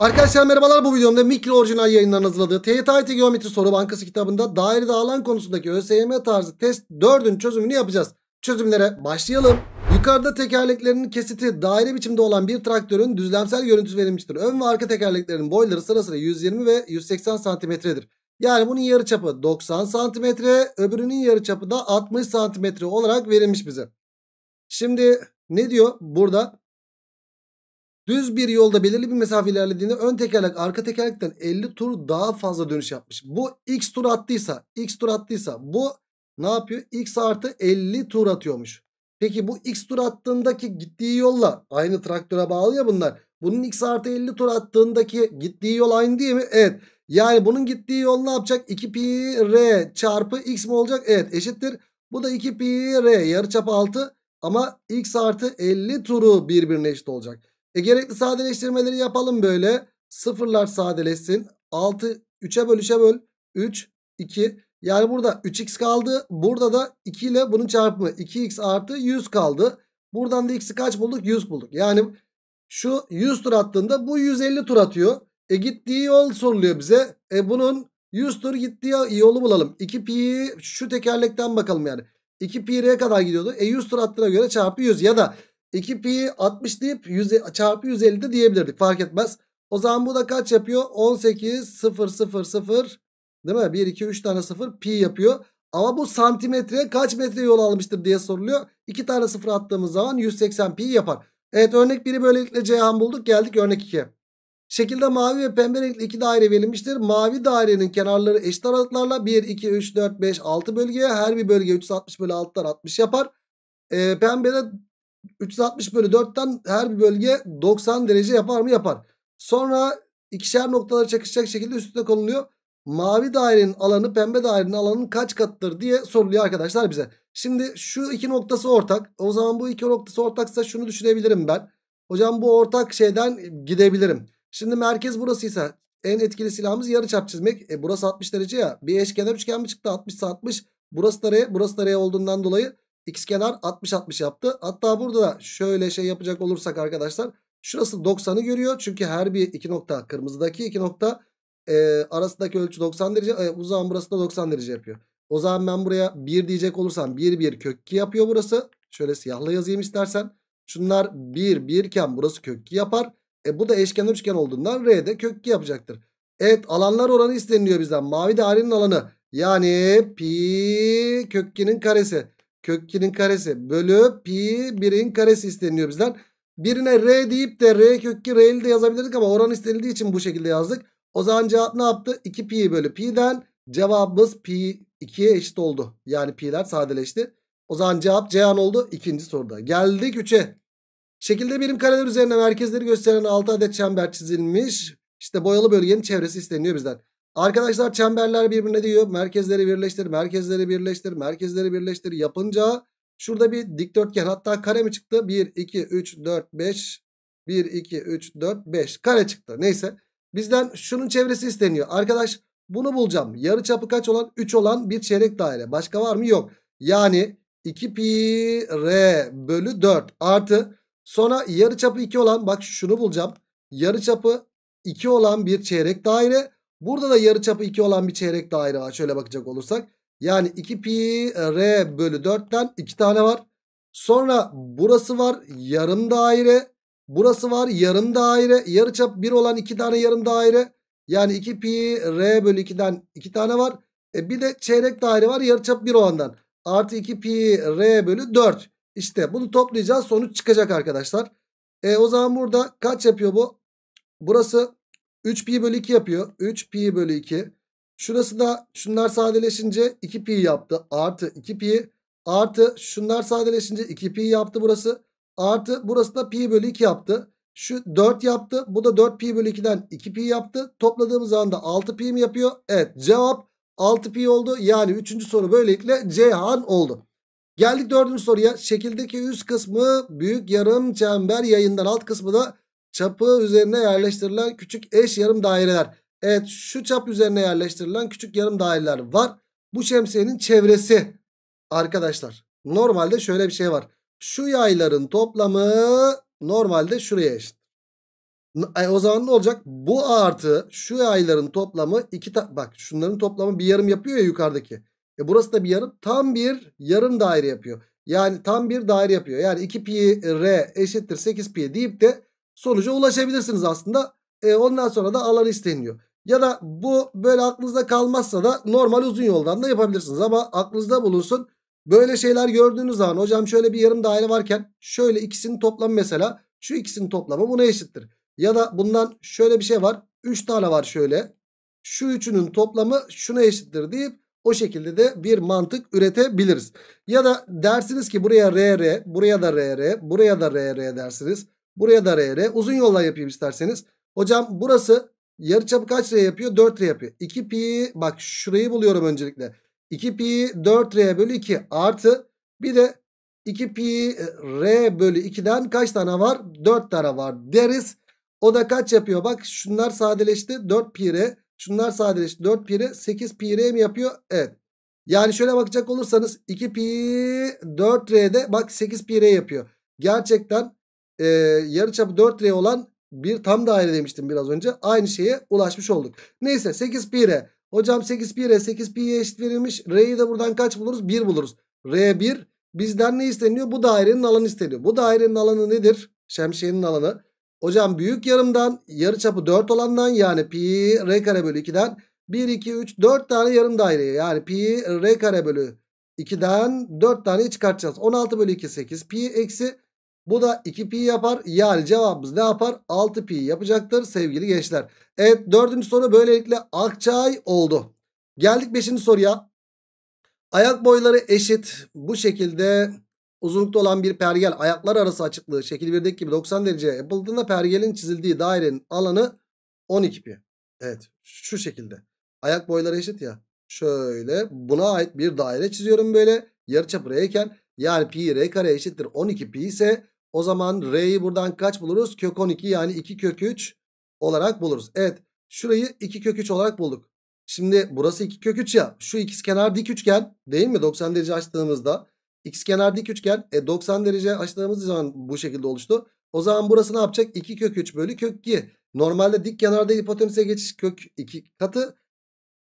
Arkadaşlar merhabalar bu videomda mikro orijinal yayınların hazırladığı TYT Geometri Soru Bankası kitabında dairede alan konusundaki ÖSYM tarzı test 4'ün çözümünü yapacağız. Çözümlere başlayalım. Yukarıda tekerleklerinin kesiti daire biçimde olan bir traktörün düzlemsel görüntüsü verilmiştir. Ön ve arka tekerleklerin boyları sırasıyla 120 ve 180 santimetredir. Yani bunun yarı çapı 90 santimetre öbürünün yarı çapı da 60 santimetre olarak verilmiş bize. Şimdi ne diyor burada? Düz bir yolda belirli bir mesafe ilerlediğinde ön tekerlek arka tekerlekten 50 tur daha fazla dönüş yapmış. Bu x tur attıysa x tur attıysa bu ne yapıyor? x artı 50 tur atıyormuş. Peki bu x tur attığındaki gittiği yolla aynı traktöre bağlı ya bunlar. Bunun x artı 50 tur attığındaki gittiği yol aynı değil mi? Evet. Yani bunun gittiği yol ne yapacak? 2 pi r çarpı x mi olacak? Evet eşittir. Bu da 2 pi r yarıçap 6 ama x artı 50 turu birbirine eşit olacak. E gerekli sadeleştirmeleri yapalım böyle. Sıfırlar sadeleşsin. 6 3'e böl 3'e böl. 3 2 yani burada 3x kaldı. Burada da 2 ile bunun çarpımı 2x artı 100 kaldı. Buradan da x'i kaç bulduk? 100 bulduk. Yani şu 100 tur attığında bu 150 tur atıyor. E gittiği yol soruluyor bize. E bunun 100 tur gittiği yolu bulalım. 2 pi şu tekerlekten bakalım yani. 2 pi kadar gidiyordu. E 100 tur attığına göre çarpı 100 ya da 2 pi 60 deyip 100, çarpı 150 de diyebilirdik fark etmez. O zaman bu da kaç yapıyor? 18 0 0 0 değil mi? 1 2 3 tane 0 pi yapıyor. Ama bu santimetre kaç metre yol almıştır diye soruluyor. 2 tane 0 attığımız zaman 180 pi yapar. Evet örnek 1'i böylelikle Ceyhan bulduk geldik örnek 2'ye. Şekilde mavi ve pembe renkli iki daire verilmiştir. Mavi dairenin kenarları eşit aralıklarla 1, 2, 3, 4, 5, 6 bölgeye her bir bölge 360 bölü 6'dan 60 yapar. E, de 360 bölü 4'ten her bir bölge 90 derece yapar mı? Yapar. Sonra ikişer noktaları çakışacak şekilde üstüne konuluyor. Mavi dairenin alanı pembe dairenin alanının kaç katıdır diye soruluyor arkadaşlar bize. Şimdi şu iki noktası ortak. O zaman bu iki noktası ortaksa şunu düşünebilirim ben. Hocam bu ortak şeyden gidebilirim. Şimdi merkez burasıysa en etkili silahımız yarıçap çizmek. E burası 60 derece ya. Bir eşkenar üçgen mi çıktı? 60 60. Burası da R, burası da R olduğundan dolayı X kenar 60-60 yaptı. Hatta burada da şöyle şey yapacak olursak arkadaşlar. Şurası 90'ı görüyor. Çünkü her bir iki nokta kırmızıdaki iki nokta e, arasındaki ölçü 90 derece. E, zaman burası da 90 derece yapıyor. O zaman ben buraya 1 diyecek olursam 1 1 kök 2 yapıyor burası. Şöyle siyahla yazayım istersen. Şunlar 1 1 iken burası kök 2 yapar. E bu da eşkenar üçgen olduğundan R'de de kök 2 yapacaktır. Evet alanlar oranı isteniliyor bizden. Mavi dairenin alanı yani pi kök 2'nin karesi. Kök 2'nin karesi bölü pi 1'in karesi isteniyor bizden. Birine r deyip de r kök 2 r'li de yazabilirdik ama oran istenildiği için bu şekilde yazdık. O zaman cevap ne yaptı? 2 pi bölü pi'den cevabımız pi 2'ye eşit oldu. Yani pi'ler sadeleşti. O zaman cevap Ceyhan oldu ikinci soruda. Geldik 3'e. Şekilde birim kareler üzerine merkezleri gösteren 6 adet çember çizilmiş. İşte boyalı bölgenin çevresi isteniyor bizden. Arkadaşlar çemberler birbirine diyor. Merkezleri birleştir, merkezleri birleştir, merkezleri birleştir yapınca şurada bir dikdörtgen hatta kare mi çıktı? 1, 2, 3, 4, 5. 1, 2, 3, 4, 5. Kare çıktı. Neyse. Bizden şunun çevresi isteniyor. Arkadaş bunu bulacağım. Yarı çapı kaç olan? 3 olan bir çeyrek daire. Başka var mı? Yok. Yani 2 pi r bölü 4 artı sonra yarı çapı 2 olan bak şunu bulacağım. Yarı çapı 2 olan bir çeyrek daire. Burada da yarı çapı 2 olan bir çeyrek daire var. Şöyle bakacak olursak. Yani 2 pi e, r bölü 4'ten 2 tane var. Sonra burası var yarım daire. Burası var yarım daire. yarı çap 1 olan 2 tane yarım daire. Yani 2 pi r bölü 2'den 2 tane var. E bir de çeyrek daire var yarı çap 1 olandan. Artı 2 pi r bölü 4. İşte bunu toplayacağız sonuç çıkacak arkadaşlar. E o zaman burada kaç yapıyor bu? Burası 3 pi bölü 2 yapıyor. 3 pi bölü 2. Şurası da şunlar sadeleşince 2 pi yaptı. Artı 2 pi. Artı şunlar sadeleşince 2 pi yaptı burası. Artı burası da pi bölü 2 yaptı. Şu 4 yaptı. Bu da 4 pi bölü 2'den 2 pi yaptı. Topladığımız anda 6 pi mi yapıyor? Evet cevap 6 pi oldu. Yani 3. soru böylelikle Ceyhan oldu. Geldik 4. soruya. Şekildeki üst kısmı büyük yarım çember yayından alt kısmı da çapı üzerine yerleştirilen küçük eş yarım daireler. Evet şu çap üzerine yerleştirilen küçük yarım daireler var. Bu şemsiyenin çevresi arkadaşlar normalde şöyle bir şey var. Şu yayların toplamı normalde şuraya eşit. E, o zaman ne olacak? Bu artı şu yayların toplamı iki ta bak şunların toplamı bir yarım yapıyor ya yukarıdaki. E burası da bir yarım. Tam bir yarım daire yapıyor. Yani tam bir daire yapıyor. Yani 2 pi r eşittir 8 pi deyip de sonuca ulaşabilirsiniz aslında. E, ondan sonra da alan isteniyor. Ya da bu böyle aklınızda kalmazsa da normal uzun yoldan da yapabilirsiniz. Ama aklınızda bulunsun. Böyle şeyler gördüğünüz zaman hocam şöyle bir yarım daire varken şöyle ikisinin toplamı mesela şu ikisinin toplamı buna eşittir. Ya da bundan şöyle bir şey var. 3 tane var şöyle. Şu üçünün toplamı şuna eşittir deyip o şekilde de bir mantık üretebiliriz. Ya da dersiniz ki buraya RR, buraya da RR, buraya da RR dersiniz. Buraya da R R. Uzun yoldan yapayım isterseniz. Hocam burası yarı yarıçapı kaç R yapıyor? 4 R yapıyor. 2 pi bak şurayı buluyorum öncelikle. 2 pi 4 R bölü 2 artı bir de 2 pi e, R bölü 2'den kaç tane var? 4 tane var deriz. O da kaç yapıyor? Bak şunlar sadeleşti 4 pi R. Şunlar sadeleşti 4 pi R. 8 pi R mi yapıyor? Evet. Yani şöyle bakacak olursanız 2 pi 4 R'de bak 8 pi R yapıyor. Gerçekten e, yarıçapı 4 re olan bir tam daire demiştim biraz önce. Aynı şeye ulaşmış olduk. Neyse 8 pi R. Hocam 8 pi R 8 pi'ye eşit verilmiş. R'yi de buradan kaç buluruz? 1 buluruz. re 1 bizden ne isteniyor? Bu dairenin alanı isteniyor. Bu dairenin alanı nedir? Şemsiyenin alanı. Hocam büyük yarımdan yarıçapı 4 olandan yani pi re kare bölü 2'den 1 2 3 4 tane yarım daire yani pi re kare bölü 2'den 4 tane çıkartacağız. 16 bölü 2 8 pi eksi bu da 2pi yapar. Yani cevabımız ne yapar? 6pi yapacaktır sevgili gençler. Evet dördüncü soru böylelikle akçay oldu. Geldik beşinci soruya. Ayak boyları eşit. Bu şekilde uzunlukta olan bir pergel. Ayaklar arası açıklığı şekil 1'deki gibi 90 derece yapıldığında pergelin çizildiği dairenin alanı 12pi. Evet şu şekilde. Ayak boyları eşit ya. Şöyle buna ait bir daire çiziyorum böyle. Yarıçap R'yken yani pi R kare eşittir 12 pi ise o zaman R'yi buradan kaç buluruz? Kök 12 yani 2 kök 3 olarak buluruz. Evet şurayı 2 kök 3 olarak bulduk. Şimdi burası 2 kök 3 ya. Şu ikizkenar dik üçgen değil mi? 90 derece açtığımızda. x İkizkenar dik üçgen e, 90 derece açtığımız zaman bu şekilde oluştu. O zaman burası ne yapacak? 2 kök 3 bölü kök 2. Normalde dik kenarda hipotenüse geçiş kök 2 katı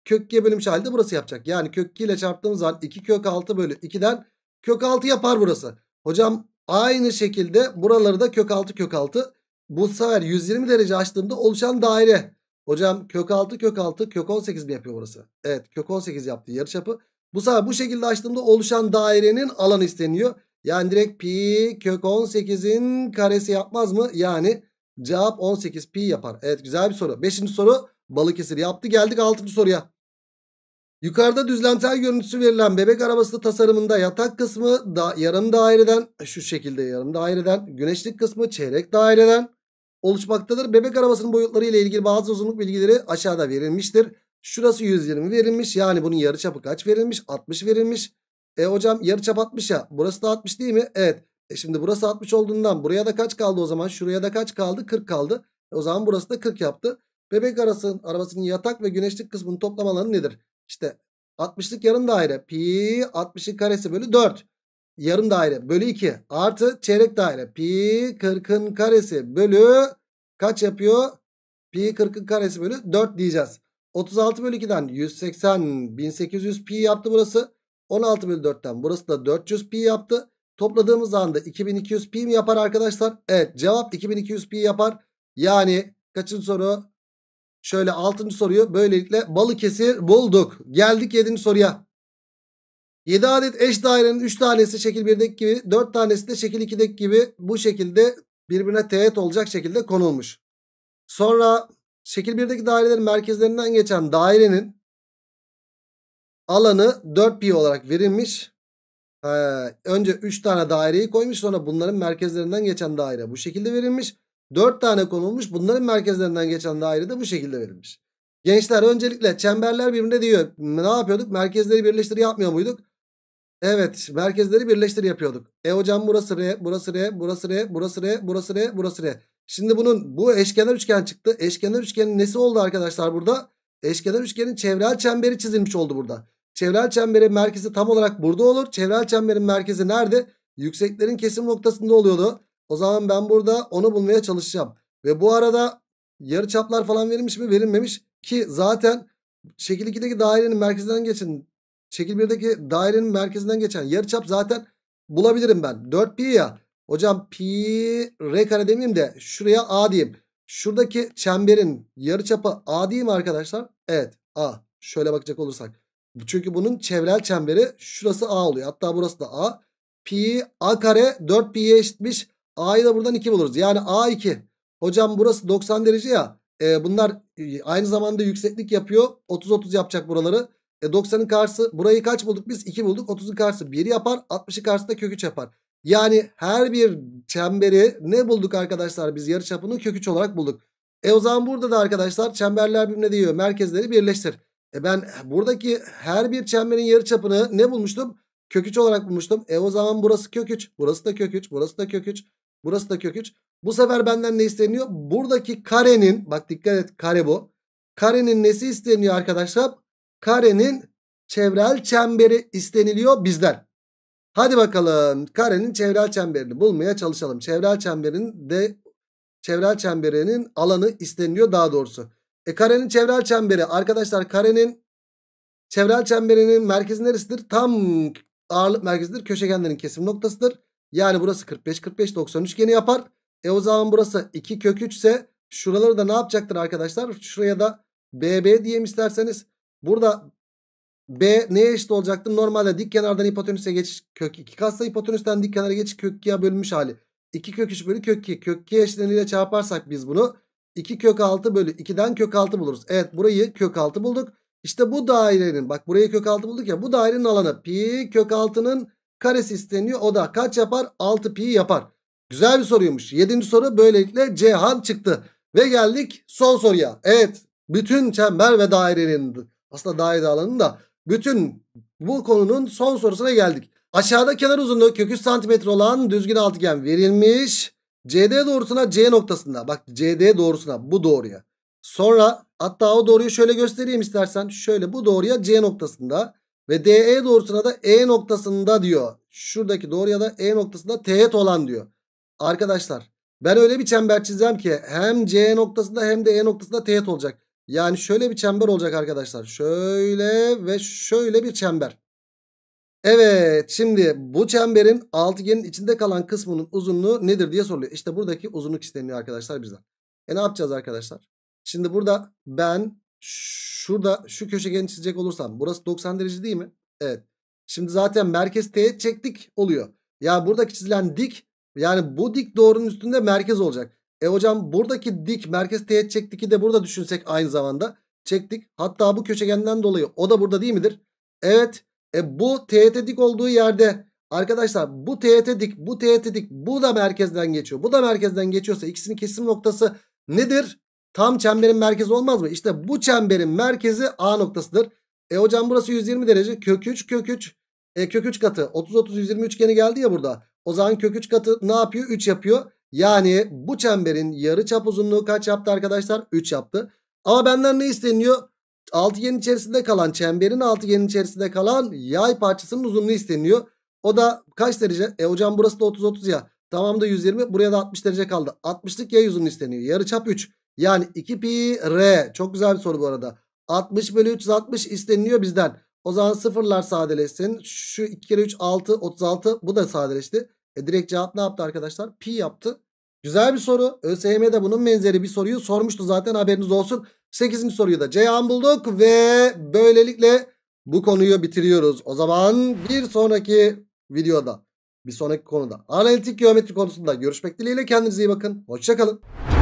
kök 2'ye bölünmüş halde burası yapacak. Yani kök 2 ile çarptığımız zaman 2 kök 6 bölü 2'den kök 6 yapar burası. Hocam Aynı şekilde buraları da kök 6 kök 6. Bu sefer 120 derece açtığımda oluşan daire. Hocam kök 6 kök 6 kök 18 mi yapıyor burası? Evet kök 18 yaptı yarıçapı. Bu sefer bu şekilde açtığımda oluşan dairenin alanı isteniyor. Yani direkt pi kök 18'in karesi yapmaz mı? Yani cevap 18 pi yapar. Evet güzel bir soru. Beşinci soru balık Balıkesir yaptı. Geldik altıncı soruya. Yukarıda düzlemsel görüntüsü verilen bebek arabası tasarımında yatak kısmı da yarım daireden şu şekilde yarım daireden güneşlik kısmı çeyrek daireden oluşmaktadır. Bebek arabasının boyutları ile ilgili bazı uzunluk bilgileri aşağıda verilmiştir. Şurası 120 verilmiş. Yani bunun yarıçapı kaç verilmiş? 60 verilmiş. E hocam yarıçap 60 ya. Burası da 60 değil mi? Evet. E şimdi burası 60 olduğundan buraya da kaç kaldı o zaman? Şuraya da kaç kaldı? 40 kaldı. E o zaman burası da 40 yaptı. Bebek arasının, arabasının yatak ve güneşlik kısmının toplam alanı nedir? İşte 60'lık yarım daire pi 60'ın karesi bölü 4. Yarım daire bölü 2 artı çeyrek daire pi 40'ın karesi bölü kaç yapıyor? Pi 40'ın karesi bölü 4 diyeceğiz. 36 bölü 2'den 180 1800 pi yaptı burası. 16 bölü 4'ten burası da 400 pi yaptı. Topladığımız anda 2200 pi mi yapar arkadaşlar? Evet cevap 2200 pi yapar. Yani kaçın soru? Şöyle 6. soruyu böylelikle Balıkesir bulduk. Geldik 7. soruya. 7 adet eş dairenin 3 tanesi şekil 1'deki gibi 4 tanesi de şekil 2'deki gibi bu şekilde birbirine teğet olacak şekilde konulmuş. Sonra şekil 1'deki dairelerin merkezlerinden geçen dairenin alanı 4 pi olarak verilmiş. Ee, önce 3 tane daireyi koymuş sonra bunların merkezlerinden geçen daire bu şekilde verilmiş. 4 tane konulmuş. Bunların merkezlerinden geçen daire de bu şekilde verilmiş. Gençler öncelikle çemberler birbirine diyor. Ne yapıyorduk? Merkezleri birleştir yapmıyor muyduk? Evet merkezleri birleştir yapıyorduk. E hocam burası R, burası R, burası R, burası R, burası R, burası R. Şimdi bunun bu eşkenar üçgen çıktı. Eşkenar üçgenin nesi oldu arkadaşlar burada? Eşkenar üçgenin çevrel çemberi çizilmiş oldu burada. Çevrel çemberin merkezi tam olarak burada olur. Çevrel çemberin merkezi nerede? Yükseklerin kesim noktasında oluyordu. O zaman ben burada onu bulmaya çalışacağım. Ve bu arada yarıçaplar falan verilmiş mi? Verilmemiş. Ki zaten şekil 2'deki dairenin merkezinden geçen şekil 1'deki dairenin merkezinden geçen yarıçap zaten bulabilirim ben. 4pi ya. Hocam pi r kare demeyeyim de şuraya a diyeyim. Şuradaki çemberin yarı çapı a diyeyim arkadaşlar. Evet a. Şöyle bakacak olursak. Çünkü bunun çevrel çemberi şurası a oluyor. Hatta burası da a. Pi a kare 4pi'ye eşitmiş. A'yı da buradan 2 buluruz. Yani A2. Hocam burası 90 derece ya. E, bunlar e, aynı zamanda yükseklik yapıyor. 30-30 yapacak buraları. E, 90'ın karşısı burayı kaç bulduk biz? 2 bulduk. 30'un karşısı 1 yapar. 60'ın karşısında da köküç yapar. Yani her bir çemberi ne bulduk arkadaşlar? Biz yarı çapını köküç olarak bulduk. E o zaman burada da arkadaşlar çemberler birbirine değiyor. Merkezleri birleştir. E ben buradaki her bir çemberin yarı çapını ne bulmuştum? Köküç olarak bulmuştum. E o zaman burası köküç. Burası da köküç. Burası da köküç. Burası da kök 3. Bu sefer benden ne isteniyor? Buradaki karenin bak dikkat et kare bu. Karenin nesi isteniyor arkadaşlar? Karenin çevrel çemberi isteniliyor bizden. Hadi bakalım karenin çevrel çemberini bulmaya çalışalım. Çevrel çemberin de çevrel çemberinin alanı isteniliyor daha doğrusu. E karenin çevrel çemberi arkadaşlar karenin çevrel çemberinin merkezi neresidir? Tam ağırlık merkezidir. Köşegenlerin kesim noktasıdır. Yani burası 45 45 90 üçgeni yapar. E o zaman burası 2 kök 3 ise şuraları da ne yapacaktır arkadaşlar? Şuraya da BB diyeyim isterseniz. Burada B neye eşit olacaktı? Normalde dik kenardan hipotenüse geçiş kök 2 katsa hipotenüsten dik kenara geçiş kök 2'ye bölünmüş hali. 2 kök 3 bölü kök 2. Kök 2 eşleniyle çarparsak biz bunu 2 kök 6 bölü 2'den kök 6 buluruz. Evet burayı kök 6 bulduk. İşte bu dairenin bak burayı kök 6 bulduk ya bu dairenin alanı pi kök 6'nın Karesi isteniyor. O da kaç yapar? 6 pi yapar. Güzel bir soruymuş. 7. soru böylelikle Cihan çıktı. Ve geldik son soruya. Evet. Bütün çember ve dairenin aslında daire alanının da bütün bu konunun son sorusuna geldik. Aşağıda kenar uzunluğu kök 3 santimetre olan düzgün altıgen verilmiş. CD doğrusuna C noktasında. Bak CD doğrusuna bu doğruya. Sonra hatta o doğruyu şöyle göstereyim istersen. Şöyle bu doğruya C noktasında. Ve DE doğrusuna da E noktasında diyor. Şuradaki doğruya da E noktasında teğet olan diyor. Arkadaşlar ben öyle bir çember çizeceğim ki hem C noktasında hem de E noktasında teğet olacak. Yani şöyle bir çember olacak arkadaşlar. Şöyle ve şöyle bir çember. Evet şimdi bu çemberin altıgenin içinde kalan kısmının uzunluğu nedir diye soruluyor. İşte buradaki uzunluk isteniyor arkadaşlar bizden. E ne yapacağız arkadaşlar? Şimdi burada ben şurada şu köşegeni çizecek olursam burası 90 derece değil mi? Evet. Şimdi zaten merkez teğet çektik oluyor. Ya buradaki çizilen dik yani bu dik doğrunun üstünde merkez olacak. E hocam buradaki dik merkez teğet çektik de burada düşünsek aynı zamanda çektik. Hatta bu köşegenden dolayı o da burada değil midir? Evet. E bu teğet dik olduğu yerde arkadaşlar bu teğet dik bu teğet dik bu da merkezden geçiyor. Bu da merkezden geçiyorsa ikisinin kesim noktası nedir? Tam çemberin merkezi olmaz mı? İşte bu çemberin merkezi A noktasıdır. E hocam burası 120 derece. Kök 3 kök 3. E kök 3 katı. 30 30 120 üçgeni geldi ya burada. O zaman kök 3 katı ne yapıyor? 3 yapıyor. Yani bu çemberin yarı çap uzunluğu kaç yaptı arkadaşlar? 3 yaptı. Ama benden ne isteniyor? Altıgen içerisinde kalan çemberin altıgen içerisinde kalan yay parçasının uzunluğu isteniyor. O da kaç derece? E hocam burası da 30-30 ya. Tamam da 120 buraya da 60 derece kaldı. 60'lık yay uzunluğu isteniyor. Yarı çap 3. Yani 2 pi r çok güzel bir soru bu arada. 60 bölü 360 isteniliyor bizden. O zaman sıfırlar sadeleşsin. Şu 2 kere 3 6 36 bu da sadeleşti. E direkt cevap ne yaptı arkadaşlar? Pi yaptı. Güzel bir soru. ÖSYM'de bunun benzeri bir soruyu sormuştu zaten haberiniz olsun. 8. soruyu da Ceyhan bulduk ve böylelikle bu konuyu bitiriyoruz. O zaman bir sonraki videoda bir sonraki konuda analitik geometri konusunda görüşmek dileğiyle kendinize iyi bakın. Hoşçakalın.